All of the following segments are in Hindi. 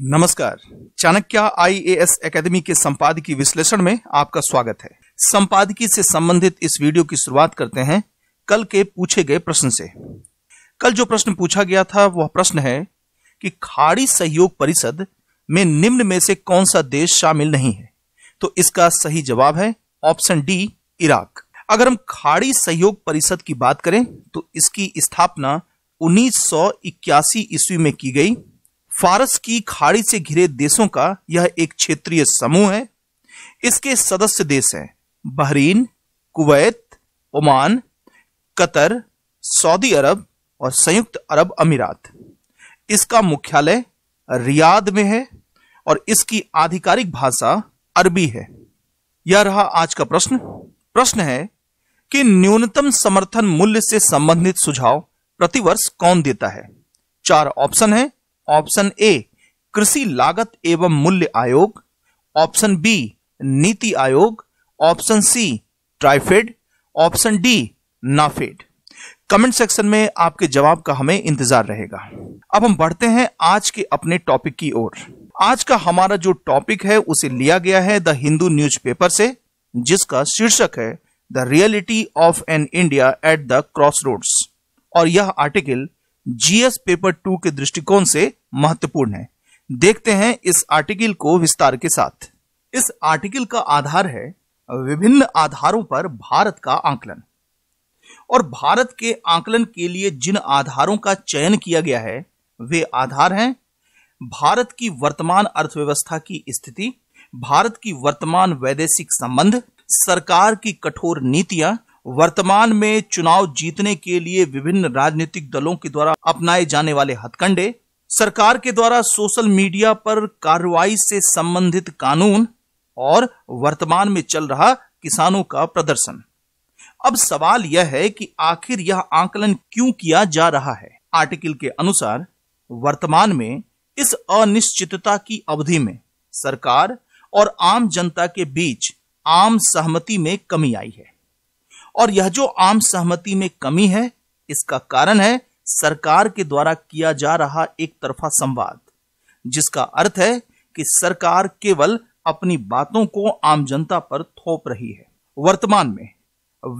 नमस्कार चाणक्य आईएएस एकेडमी के संपादकीय विश्लेषण में आपका स्वागत है संपादकीय से संबंधित इस वीडियो की शुरुआत करते हैं कल के पूछे गए प्रश्न से कल जो प्रश्न पूछा गया था वह प्रश्न है कि खाड़ी सहयोग परिषद में निम्न में से कौन सा देश शामिल नहीं है तो इसका सही जवाब है ऑप्शन डी इराक अगर हम खाड़ी सहयोग परिषद की बात करें तो इसकी स्थापना 1981 ईस्वी में की गई फारस की खाड़ी से घिरे देशों का यह एक क्षेत्रीय समूह है इसके सदस्य देश हैं Bahrain Kuwait Oman Qatar Saudi Arab और संयुक्त अरब अमीरात इसका मुख्यालय रियाद में है और इसकी आधिकारिक भाषा अरबी है यह रहा आज का प्रश्न प्रश्न है कि न्यूनतम समर्थन मूल्य से संबंधित सुझाव प्रतिवर्ष कौन देता है चार ऑप्शन है ऑप्शन ए कृषि लागत एवं मूल्य आयोग option B NITI Aayog option C TRIFED option D NAFED comment section में आपके जवाब का हमें इंतजार रहेगा अब हम बढ़ते हैं आज के अपने टॉपिक की ओर आज का हमारा जो टॉपिक है उसे लिया गया है द हिंदू न्यूज़पेपर से जिसका शीर्षक है the reality of an India at the cross और यह आर्टिकल जीएस पेपर टू के दृष्टिकोण से महत्वपूर्ण है देखते हैं इस आर्टिकल को विस्तार के साथ इस आर्टिकल का आधार है विभिन्न आधारों पर भारत का आंकलन और भारत के आंकलन के लिए जिन आधारों का चयन किया गया है वे आधार हैं भारत की वर्तमान अर्थव्यवस्था की स्थिति भारत की वर्तमान वैदेशिक संबंध सरकार की कठोर नीतियां वर्तमान में चुनाव जीतने के लिए विभिन्न राजनीतिक दलों के द्वारा अपनाए जाने वाले हथकंडे सरकार के द्वारा सोशल मीडिया पर कार्रवाई से संबंधित कानून और वर्तमान में चल रहा किसानों का प्रदर्शन अब सवाल यह है कि आखिर यह आकलन क्यों किया जा रहा है आर्टिकल के अनुसार वर्तमान में इस अनिश्चितता की अवधि में सरकार और आम जनता के बीच आम सहमति में कमी आई है और यह जो आम सहमति में कमी है इसका कारण है सरकार के द्वारा किया जा रहा एक तरफा संवाद जिसका अर्थ है कि सरकार केवल अपनी बातों को आम जनता पर थोप रही है वर्तमान में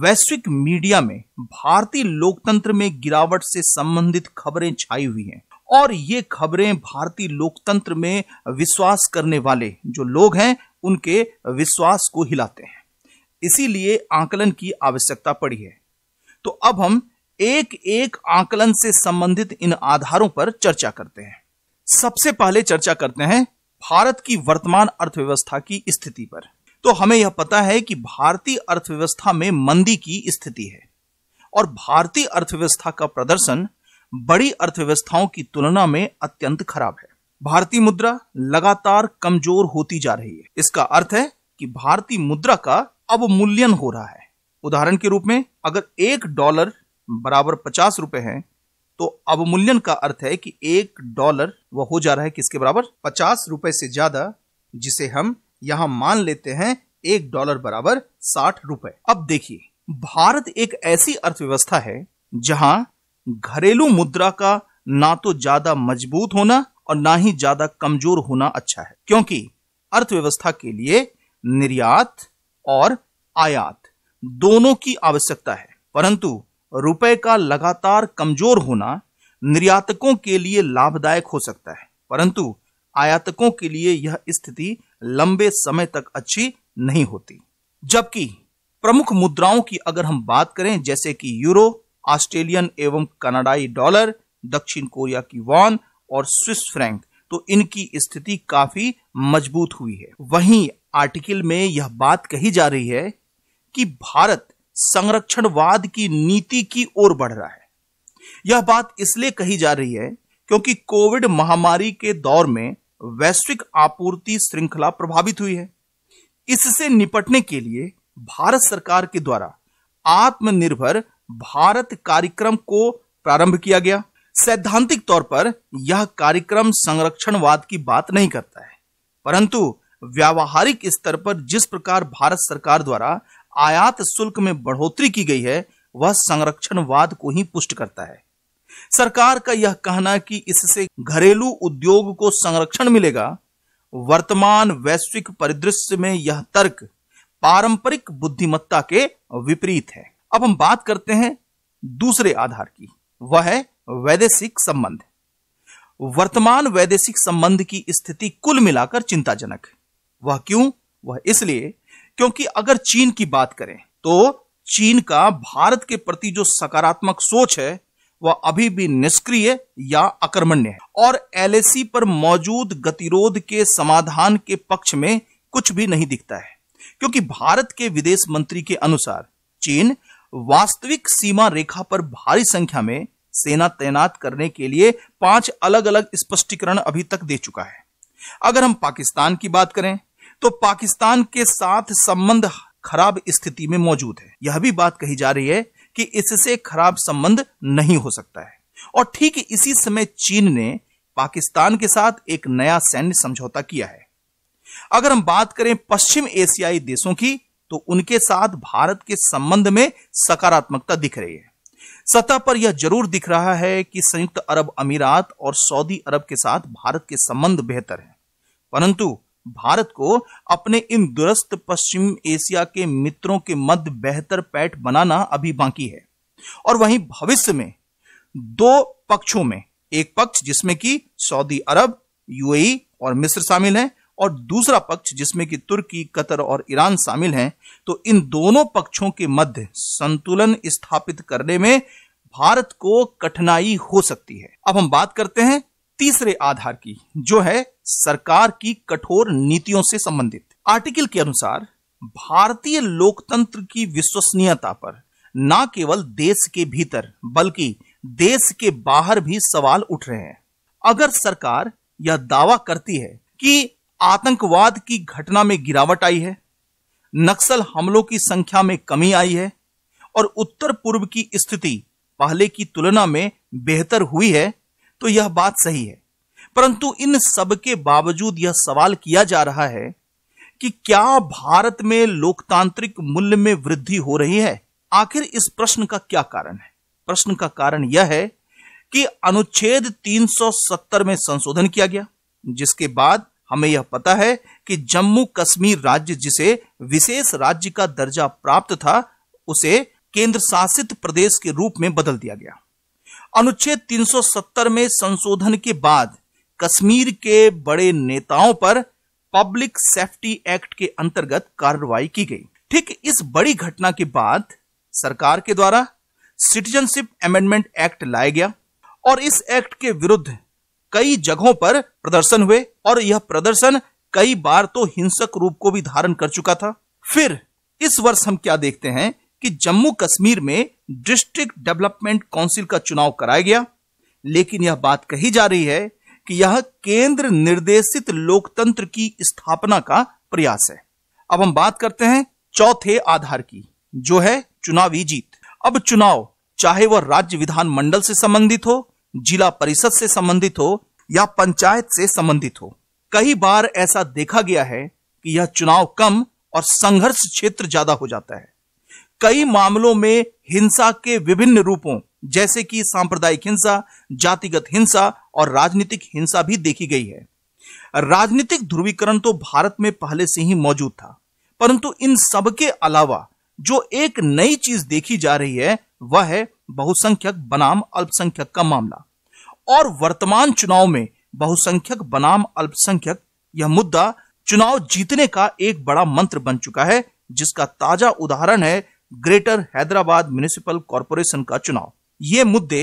वैश्विक मीडिया में भारतीय लोकतंत्र में गिरावट से संबंधित खबरें छाई हुई हैं और ये खबरें भारतीय लोकतंत्र में विश्वास करने वाले जो लोग हैं उनके विश्वास को हिलाते हैं इसीलिए आंकलन की आवश्यकता पड़ी है तो अब हम एक एक आकलन से संबंधित इन आधारों पर चर्चा करते हैं सबसे पहले चर्चा करते हैं भारत की वर्तमान अर्थव्यवस्था की स्थिति पर तो हमें यह पता है कि भारतीय अर्थव्यवस्था में मंदी की स्थिति है और भारतीय अर्थव्यवस्था का प्रदर्शन बड़ी अर्थव्यवस्थाओं की तुलना में अत्यंत खराब है भारतीय मुद्रा लगातार कमजोर होती जा रही है इसका अर्थ है कि भारतीय मुद्रा का अवमूल्यन हो रहा है उदाहरण के रूप में अगर एक डॉलर बराबर पचास रुपए है तो अवमूल्यन का अर्थ है कि एक डॉलर वह हो जा रहा है किसके बराबर पचास रुपए से ज्यादा जिसे हम यहां मान लेते हैं एक डॉलर बराबर साठ रुपए अब देखिए भारत एक ऐसी अर्थव्यवस्था है जहां घरेलू मुद्रा का ना तो ज्यादा मजबूत होना और ना ही ज्यादा कमजोर होना अच्छा है क्योंकि अर्थव्यवस्था के लिए निर्यात और आयात दोनों की आवश्यकता है परंतु रुपए का लगातार कमजोर होना निर्यातकों के लिए लाभदायक हो सकता है परंतु आयातकों के लिए यह स्थिति लंबे समय तक अच्छी नहीं होती जबकि प्रमुख मुद्राओं की अगर हम बात करें जैसे कि यूरो ऑस्ट्रेलियन एवं कनाडाई डॉलर दक्षिण कोरिया की वॉन और स्विस फ्रैंक तो इनकी स्थिति काफी मजबूत हुई है वहीं आर्टिकल में यह बात कही जा रही है कि भारत संरक्षणवाद की नीति की ओर बढ़ रहा है यह बात इसलिए कही जा रही है क्योंकि कोविड महामारी के दौर में वैश्विक आपूर्ति श्रृंखला प्रभावित हुई है इससे निपटने के लिए भारत सरकार के द्वारा आत्मनिर्भर भारत कार्यक्रम को प्रारंभ किया गया सैद्धांतिक तौर पर यह कार्यक्रम संरक्षणवाद की बात नहीं करता है परंतु व्यावहारिक स्तर पर जिस प्रकार भारत सरकार द्वारा आयात शुल्क में बढ़ोतरी की गई है वह संरक्षणवाद को ही पुष्ट करता है सरकार का यह कहना कि इससे घरेलू उद्योग को संरक्षण मिलेगा वर्तमान वैश्विक परिदृश्य में यह तर्क पारंपरिक बुद्धिमत्ता के विपरीत है अब हम बात करते हैं दूसरे आधार की वह है वैदेशिक संबंध वर्तमान वैदेशिक संबंध की स्थिति कुल मिलाकर चिंताजनक है वह क्यों वह इसलिए क्योंकि अगर चीन की बात करें तो चीन का भारत के प्रति जो सकारात्मक सोच है वह अभी भी निष्क्रिय या अकर्मण्य है और एलएसी पर मौजूद गतिरोध के समाधान के पक्ष में कुछ भी नहीं दिखता है क्योंकि भारत के विदेश मंत्री के अनुसार चीन वास्तविक सीमा रेखा पर भारी संख्या में सेना तैनात करने के लिए पांच अलग अलग स्पष्टीकरण अभी तक दे चुका है अगर हम पाकिस्तान की बात करें तो पाकिस्तान के साथ संबंध खराब स्थिति में मौजूद है यह भी बात कही जा रही है कि इससे खराब संबंध नहीं हो सकता है और ठीक इसी समय चीन ने पाकिस्तान के साथ एक नया सैन्य समझौता किया है अगर हम बात करें पश्चिम एशियाई देशों की तो उनके साथ भारत के संबंध में सकारात्मकता दिख रही है सतह पर यह जरूर दिख रहा है कि संयुक्त अरब अमीरात और सऊदी अरब के साथ भारत के संबंध बेहतर हैं परंतु भारत को अपने इन दुरस्त पश्चिम एशिया के मित्रों के मध्य बेहतर पैठ बनाना अभी बाकी है और वहीं भविष्य में दो पक्षों में एक पक्ष जिसमें कि सऊदी अरब यूएई और मिस्र शामिल हैं और दूसरा पक्ष जिसमें कि तुर्की कतर और ईरान शामिल हैं तो इन दोनों पक्षों के मध्य संतुलन स्थापित करने में भारत को कठिनाई हो सकती है अब हम बात करते हैं तीसरे आधार की जो है सरकार की कठोर नीतियों से संबंधित आर्टिकल के अनुसार भारतीय लोकतंत्र की विश्वसनीयता पर न केवल देश के भीतर बल्कि देश के बाहर भी सवाल उठ रहे हैं अगर सरकार यह दावा करती है कि आतंकवाद की घटना में गिरावट आई है नक्सल हमलों की संख्या में कमी आई है और उत्तर पूर्व की स्थिति पहले की तुलना में बेहतर हुई है तो यह बात सही है परंतु इन सब के बावजूद यह सवाल किया जा रहा है कि क्या भारत में लोकतांत्रिक मूल्य में वृद्धि हो रही है आखिर इस प्रश्न का क्या कारण है प्रश्न का कारण यह है कि अनुच्छेद 370 में संशोधन किया गया जिसके बाद हमें यह पता है कि जम्मू कश्मीर राज्य जिसे विशेष राज्य का दर्जा प्राप्त था उसे केंद्र शासित प्रदेश के रूप में बदल दिया गया अनुच्छेद 370 में संशोधन के बाद कश्मीर के बड़े नेताओं पर पब्लिक सेफ्टी एक्ट के अंतर्गत कार्रवाई की गई ठीक इस बड़ी घटना के बाद सरकार के द्वारा सिटीजनशिप अमेंडमेंट एक्ट लाया गया और इस एक्ट के विरुद्ध कई जगहों पर प्रदर्शन हुए और यह प्रदर्शन कई बार तो हिंसक रूप को भी धारण कर चुका था फिर इस वर्ष हम क्या देखते हैं कि जम्मू कश्मीर में डिस्ट्रिक्ट डेवलपमेंट काउंसिल का चुनाव कराया गया लेकिन यह बात कही जा रही है कि यह केंद्र निर्देशित लोकतंत्र की स्थापना का प्रयास है अब हम बात करते हैं चौथे आधार की जो है चुनावी जीत अब चुनाव चाहे वह राज्य विधानमंडल से संबंधित हो जिला परिषद से संबंधित हो या पंचायत से संबंधित हो कई बार ऐसा देखा गया है कि यह चुनाव कम और संघर्ष क्षेत्र ज्यादा हो जाता है कई मामलों में हिंसा के विभिन्न रूपों जैसे कि सांप्रदायिक हिंसा जातिगत हिंसा और राजनीतिक हिंसा भी देखी गई है राजनीतिक ध्रुवीकरण तो भारत में पहले से ही मौजूद था परंतु इन सब के अलावा जो एक नई चीज देखी जा रही है वह है बहुसंख्यक बनाम अल्पसंख्यक का मामला और वर्तमान चुनाव में बहुसंख्यक बनाम अल्पसंख्यक यह मुद्दा चुनाव जीतने का एक बड़ा मंत्र बन चुका है जिसका ताजा उदाहरण है ग्रेटर हैदराबाद म्यूनिसिपल कॉरपोरेशन का चुनाव ये मुद्दे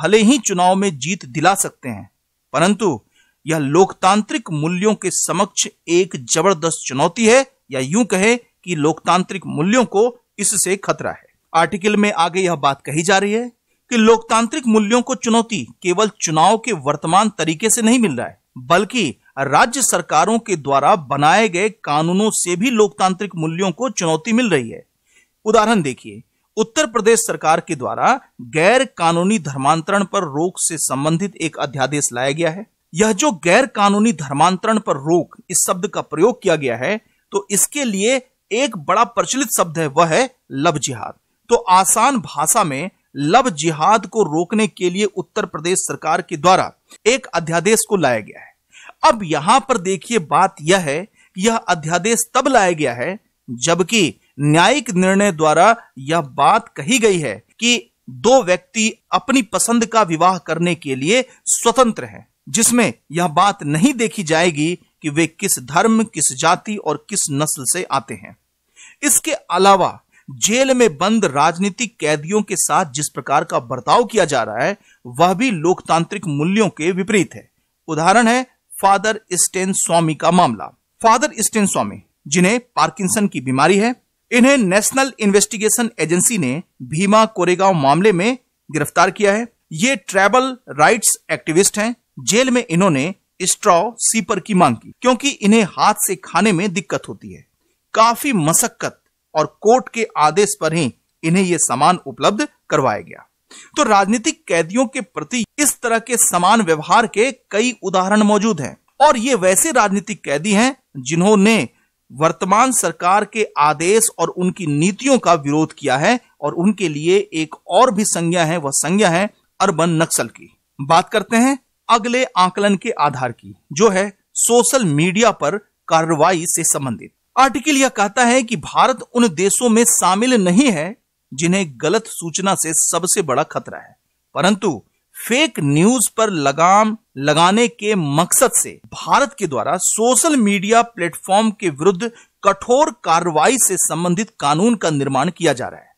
भले ही चुनाव में जीत दिला सकते हैं परंतु यह लोकतांत्रिक मूल्यों के समक्ष एक जबरदस्त चुनौती है या यूं कहे कि लोकतांत्रिक मूल्यों को इससे खतरा है आर्टिकल में आगे यह बात कही जा रही है कि लोकतांत्रिक मूल्यों को चुनौती केवल चुनाव के वर्तमान तरीके से नहीं मिल रहा है बल्कि राज्य सरकारों के द्वारा बनाए गए कानूनों से भी लोकतांत्रिक मूल्यों को चुनौती मिल रही है उदाहरण देखिए उत्तर प्रदेश सरकार के द्वारा गैर कानूनी धर्मांतरण पर रोक से संबंधित एक अध्यादेश लाया गया है यह जो गैर कानूनी धर्मांतरण पर रोक इस शब्द का प्रयोग किया गया है तो इसके लिए एक बड़ा प्रचलित शब्द है वह है लव जिहाद तो आसान भाषा में लव जिहाद को रोकने के लिए उत्तर प्रदेश सरकार के द्वारा एक अध्यादेश को लाया गया है अब यहां पर देखिए बात यह है यह अध्यादेश तब लाया गया है जबकि न्यायिक निर्णय द्वारा यह बात कही गई है कि दो व्यक्ति अपनी पसंद का विवाह करने के लिए स्वतंत्र हैं जिसमें यह बात नहीं देखी जाएगी कि वे किस धर्म किस जाति और किस नस्ल से आते हैं इसके अलावा जेल में बंद राजनीतिक कैदियों के साथ जिस प्रकार का बर्ताव किया जा रहा है वह भी लोकतांत्रिक मूल्यों के विपरीत है उदाहरण है फादर स्टेन स्वामी का मामला फादर स्टेन स्वामी जिन्हें पार्किंसन की बीमारी है इन्हें नेशनल इन्वेस्टिगेशन एजेंसी ने भीमा कोरेगांव मामले में गिरफ्तार किया है ये ट्रैबल राइट्स एक्टिविस्ट हैं जेल में इन्होंने स्ट्रॉ सीपर की मांग की क्योंकि इन्हें हाथ से खाने में दिक्कत होती है काफी मशक्कत और कोर्ट के आदेश पर ही इन्हें ये सामान उपलब्ध करवाया गया तो राजनीतिक कैदियों के प्रति इस तरह के समान व्यवहार के कई उदाहरण मौजूद हैं और ये वैसे राजनीतिक कैदी हैं जिन्होंने वर्तमान सरकार के आदेश और उनकी नीतियों का विरोध किया है और उनके लिए एक और भी संज्ञा है वह संज्ञा है अर्बन नक्सल की बात करते हैं अगले आकलन के आधार की जो है सोशल मीडिया पर कार्रवाई से संबंधित आर्टिकल यह कहता है कि भारत उन देशों में शामिल नहीं है जिन्हें गलत सूचना से सबसे बड़ा खतरा है परंतु फेक न्यूज पर लगाम लगाने के मकसद से भारत के द्वारा सोशल मीडिया प्लेटफॉर्म के विरुद्ध कठोर कार्रवाई से संबंधित कानून का निर्माण किया जा रहा है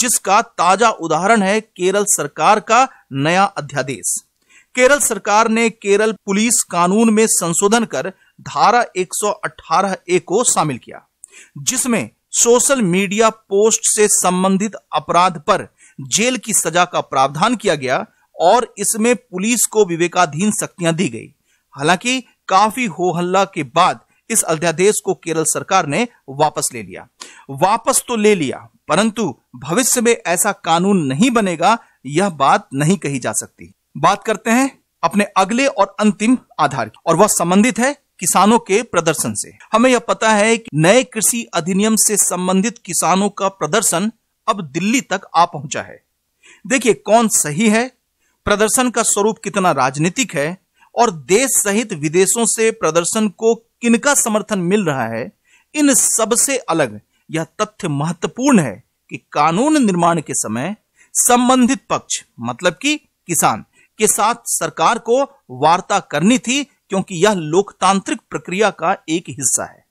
जिसका ताजा उदाहरण है केरल सरकार का नया अध्यादेश केरल सरकार ने केरल पुलिस कानून में संशोधन कर धारा 118 ए को शामिल किया जिसमें सोशल मीडिया पोस्ट से संबंधित अपराध पर जेल की सजा का प्रावधान किया गया और इसमें पुलिस को विवेकाधीन शक्तियां दी गई हालांकि काफी हो हल्ला के बाद इस अध्यादेश को केरल सरकार ने वापस ले लिया वापस तो ले लिया परंतु भविष्य में ऐसा कानून नहीं बनेगा यह बात नहीं कही जा सकती बात करते हैं अपने अगले और अंतिम आधार की और वह संबंधित है किसानों के प्रदर्शन से हमें यह पता है कि नए कृषि अधिनियम से संबंधित किसानों का प्रदर्शन अब दिल्ली तक आ पहुंचा है देखिए कौन सही है प्रदर्शन का स्वरूप कितना राजनीतिक है और देश सहित विदेशों से प्रदर्शन को किनका समर्थन मिल रहा है इन सबसे अलग यह तथ्य महत्वपूर्ण है कि कानून निर्माण के समय संबंधित पक्ष मतलब कि किसान के साथ सरकार को वार्ता करनी थी क्योंकि यह लोकतांत्रिक प्रक्रिया का एक हिस्सा है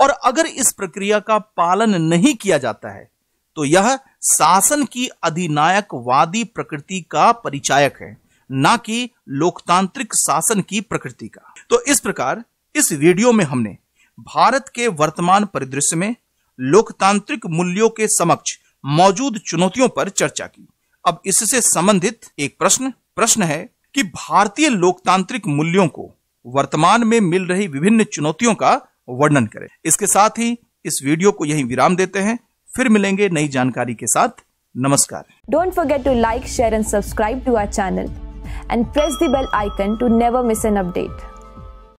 और अगर इस प्रक्रिया का पालन नहीं किया जाता है तो यह शासन की अधिनायकवादी प्रकृति का परिचायक है ना कि लोकतांत्रिक शासन की प्रकृति का तो इस प्रकार इस वीडियो में हमने भारत के वर्तमान परिदृश्य में लोकतांत्रिक मूल्यों के समक्ष मौजूद चुनौतियों पर चर्चा की अब इससे संबंधित एक प्रश्न प्रश्न है कि भारतीय लोकतांत्रिक मूल्यों को वर्तमान में मिल रही विभिन्न चुनौतियों का वर्णन करें इसके साथ ही इस वीडियो को यही विराम देते हैं फिर मिलेंगे नई जानकारी के साथ नमस्कार don't forget to like share and subscribe to our channel and press the bell icon to never miss an update